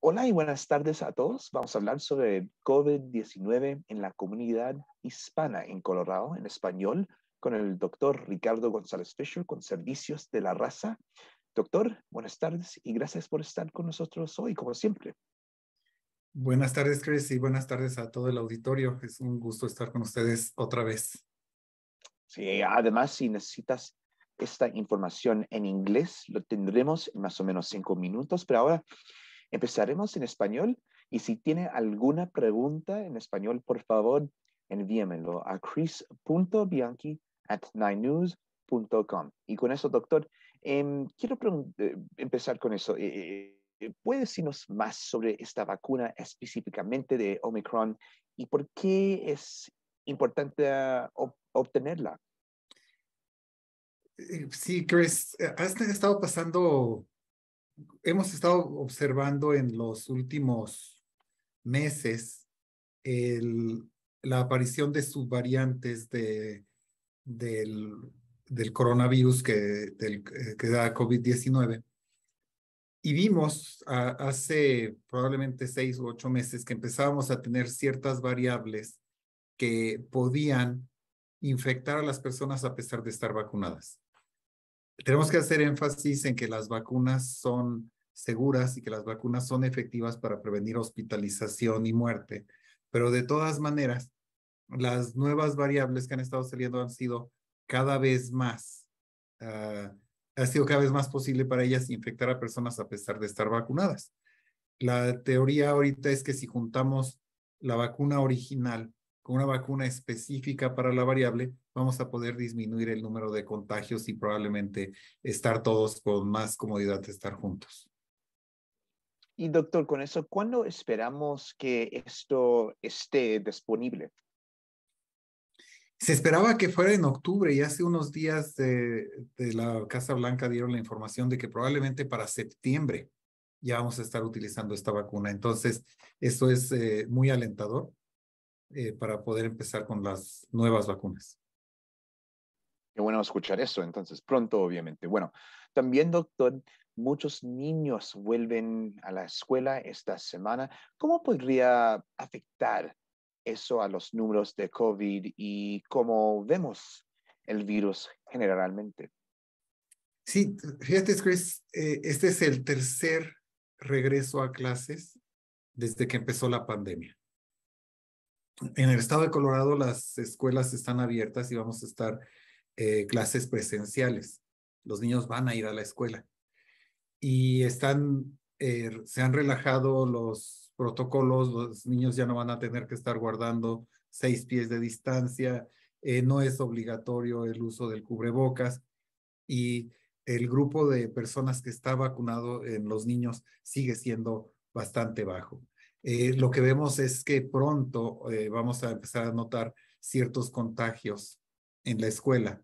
Hola y buenas tardes a todos. Vamos a hablar sobre el COVID-19 en la comunidad hispana en Colorado, en español, con el doctor Ricardo González Fisher, con Servicios de la Raza. Doctor, buenas tardes y gracias por estar con nosotros hoy, como siempre. Buenas tardes, Chris, y buenas tardes a todo el auditorio. Es un gusto estar con ustedes otra vez. Sí, además, si necesitas esta información en inglés. Lo tendremos en más o menos cinco minutos, pero ahora empezaremos en español. Y si tiene alguna pregunta en español, por favor, envíemelo a chris.bianchi at 9news.com. Y con eso, doctor, em, quiero eh, empezar con eso. Eh, eh, ¿Puede decirnos más sobre esta vacuna específicamente de Omicron y por qué es importante ah, obtenerla? Eh, sí, Chris, eh, has estado pasando, hemos estado observando en los últimos meses la aparición de subvariantes del, coronavirus que, del, eh, que da COVID-19. Y vimos hace probablemente seis u ocho meses que empezábamos a tener ciertas variables que podían infectar a las personas a pesar de estar vacunadas tenemos que hacer énfasis en que las vacunas son seguras y que las vacunas son efectivas para prevenir hospitalización y muerte. Pero de todas maneras, las nuevas variables que han estado saliendo han sido cada vez más, ah, ha sido cada vez más posible para ellas infectar a personas a pesar de estar vacunadas. La teoría ahorita es que si juntamos la vacuna original con una vacuna específica para la variable, vamos a poder disminuir el número de contagios y probablemente estar todos con más comodidad de estar juntos. Y doctor, con eso, ¿cuándo esperamos que esto esté disponible? Se esperaba que fuera en octubre y hace unos días de, la Casa Blanca dieron la información de que probablemente para septiembre ya vamos a estar utilizando esta vacuna. Entonces, eso es eh, muy alentador eh, para poder empezar con las nuevas vacunas. Qué bueno escuchar eso, entonces pronto, obviamente. Bueno, también, doctor, muchos niños vuelven a la escuela esta semana. ¿Cómo podría afectar eso a los números de COVID y cómo vemos el virus generalmente? Sí, fíjate, Chris, eh, este es el tercer regreso a clases desde que empezó la pandemia. En el estado de Colorado las escuelas están abiertas y vamos a estar eh, clases presenciales. Los niños van a ir a la escuela y están, eh, se han relajado los protocolos, los niños ya no van a tener que estar guardando seis pies de distancia, eh, no es obligatorio el uso del cubrebocas y el grupo de personas que está vacunado en los niños sigue siendo bastante bajo. lo que vemos es que pronto vamos a empezar a notar ciertos contagios en la escuela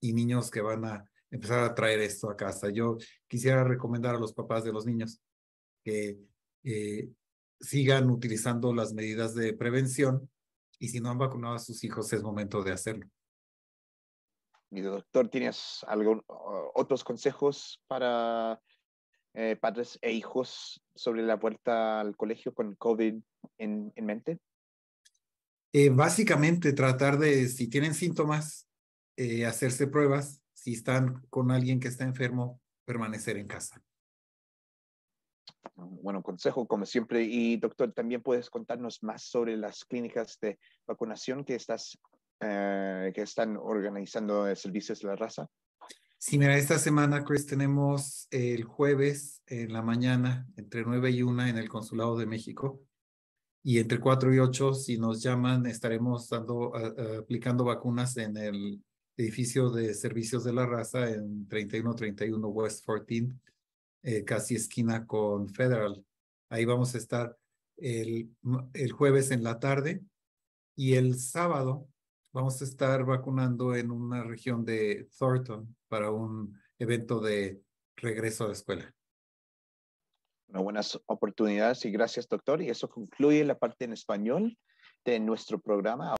y niños que van a empezar a traer esto a casa. Yo quisiera recomendar a los papás de los niños que eh, sigan utilizando las medidas de prevención y si no han vacunado a sus hijos es momento de hacerlo. Mi doctor, ¿tienes algún, otros consejos para eh, padres e hijos sobre la vuelta al colegio con COVID en mente? Eh, básicamente tratar de, si tienen síntomas, eh, hacerse pruebas, si están con alguien que está enfermo, permanecer en casa. Ah, bueno, consejo como siempre. Y doctor, también puedes contarnos más sobre las clínicas de vacunación que, estás, eh, que están organizando servicios de la raza. Sí, mira, esta semana, Chris, tenemos el jueves en la mañana, entre 9 y 1 en el Consulado de México, y entre 4 y 8, si nos llaman, estaremos aplicando vacunas en el edificio de servicios de la raza en 3131 West 14, eh, casi esquina con Federal. Ahí vamos a estar el, el jueves en la tarde y el sábado vamos a estar vacunando en una región de Thornton para un evento de regreso a la escuela. Buenas oportunidades Y gracias, doctor. Y eso concluye la parte en español de nuestro programa.